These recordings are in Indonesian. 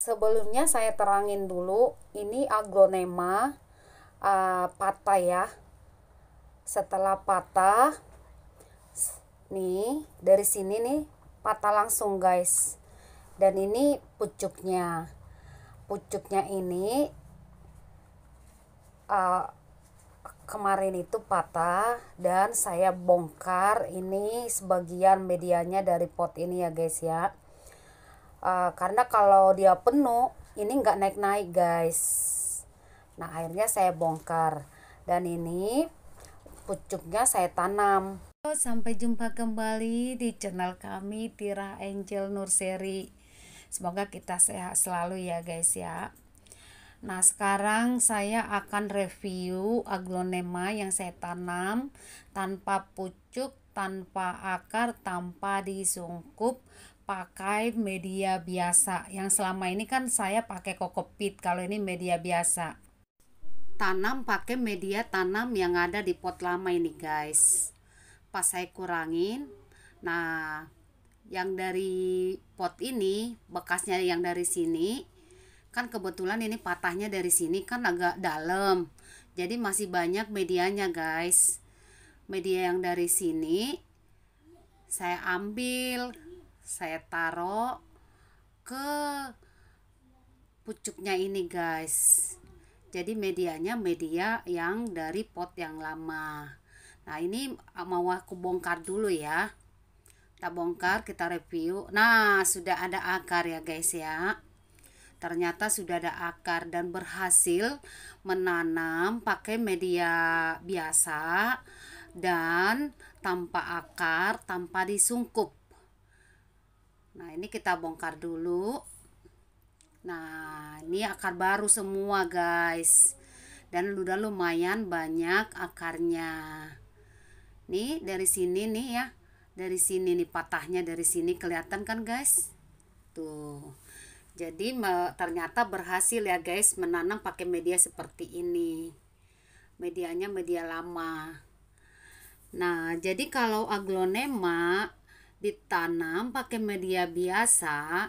Sebelumnya saya terangin dulu, ini aglonema uh, patah ya. Setelah patah, nih dari sini nih patah langsung guys. Dan ini pucuknya, pucuknya ini uh, kemarin itu patah dan saya bongkar ini sebagian medianya dari pot ini ya guys ya Eh, karena kalau dia penuh ini nggak naik-naik guys nah akhirnya saya bongkar dan ini pucuknya saya tanam sampai jumpa kembali di channel kami Tira Angel Nursery semoga kita sehat selalu ya guys ya Nah, sekarang saya akan review aglonema yang saya tanam tanpa pucuk, tanpa akar, tanpa disungkup pakai media biasa. Yang selama ini kan saya pakai kokopit, kalau ini media biasa. Tanam pakai media tanam yang ada di pot lama ini guys. Pas saya kurangin, nah yang dari pot ini, bekasnya yang dari sini, kan kebetulan ini patahnya dari sini kan agak dalam. Jadi masih banyak medianya guys. Media yang dari sini saya ambil saya taruh ke pucuknya ini guys jadi medianya media yang dari pot yang lama nah ini mau aku bongkar dulu ya kita bongkar kita review nah sudah ada akar ya guys ya ternyata sudah ada akar dan berhasil menanam pakai media biasa dan tanpa akar tanpa disungkup Nah, ini kita bongkar dulu. Nah, ini akar baru semua, guys. Dan udah lumayan banyak akarnya. Nih, dari sini nih ya. Dari sini nih patahnya dari sini kelihatan kan, guys? Tuh. Jadi ternyata berhasil ya, guys, menanam pakai media seperti ini. Medianya media lama. Nah, jadi kalau aglonema ditanam pakai media biasa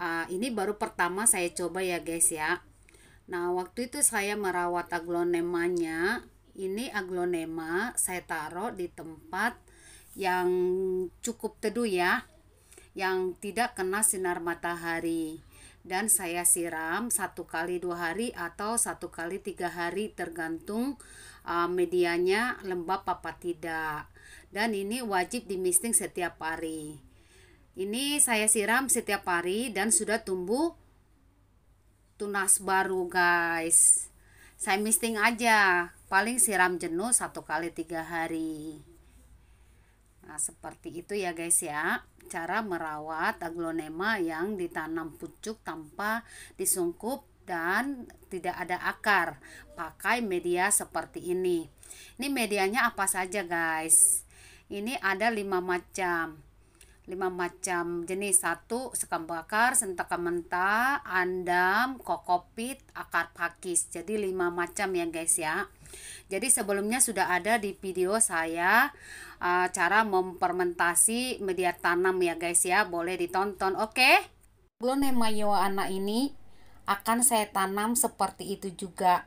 uh, ini baru pertama saya coba ya guys ya nah waktu itu saya merawat aglonemanya ini aglonema saya taruh di tempat yang cukup teduh ya yang tidak kena sinar matahari dan saya siram satu kali dua hari atau satu kali tiga hari tergantung uh, medianya lembab apa tidak dan ini wajib di misting setiap hari. Ini saya siram setiap hari dan sudah tumbuh tunas baru guys. Saya misting aja, paling siram jenuh satu kali tiga hari. Nah, seperti itu ya guys ya. Cara merawat aglonema yang ditanam pucuk tanpa disungkup dan tidak ada akar. Pakai media seperti ini. Ini medianya apa saja, guys? Ini ada lima macam. lima macam jenis. Satu, sekam bakar, sentaka mentah, andam, kokopit, akar pakis. Jadi lima macam ya, guys ya. Jadi sebelumnya sudah ada di video saya eh, cara mempermentasi media tanam ya guys ya, boleh ditonton. Oke. Okay? Glonema anak ini akan saya tanam seperti itu juga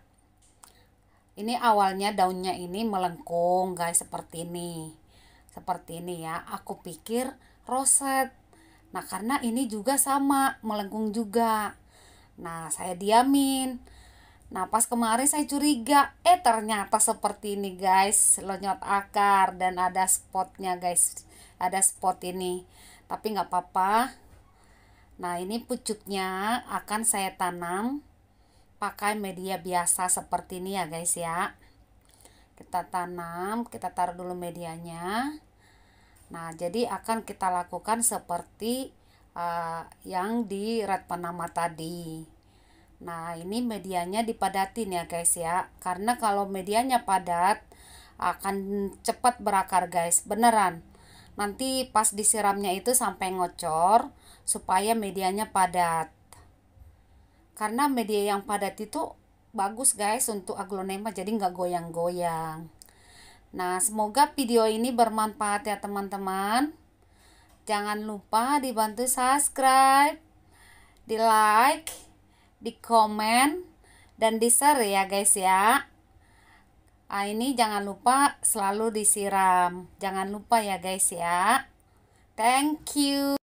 ini awalnya daunnya ini melengkung guys seperti ini seperti ini ya aku pikir roset nah karena ini juga sama melengkung juga nah saya diamin nah pas kemarin saya curiga eh ternyata seperti ini guys Lonyot akar dan ada spotnya guys ada spot ini tapi nggak apa-apa Nah, ini pucuknya akan saya tanam pakai media biasa seperti ini ya guys ya. Kita tanam, kita taruh dulu medianya. Nah, jadi akan kita lakukan seperti uh, yang di red panama tadi. Nah, ini medianya dipadatin ya guys ya. Karena kalau medianya padat akan cepat berakar guys, beneran. Nanti pas disiramnya itu sampai ngocor supaya medianya padat. Karena media yang padat itu bagus guys untuk aglonema jadi nggak goyang-goyang. Nah, semoga video ini bermanfaat ya teman-teman. Jangan lupa dibantu subscribe, di like, di komen, dan di share ya guys ya. Ah, ini jangan lupa selalu disiram. Jangan lupa ya guys ya. Thank you.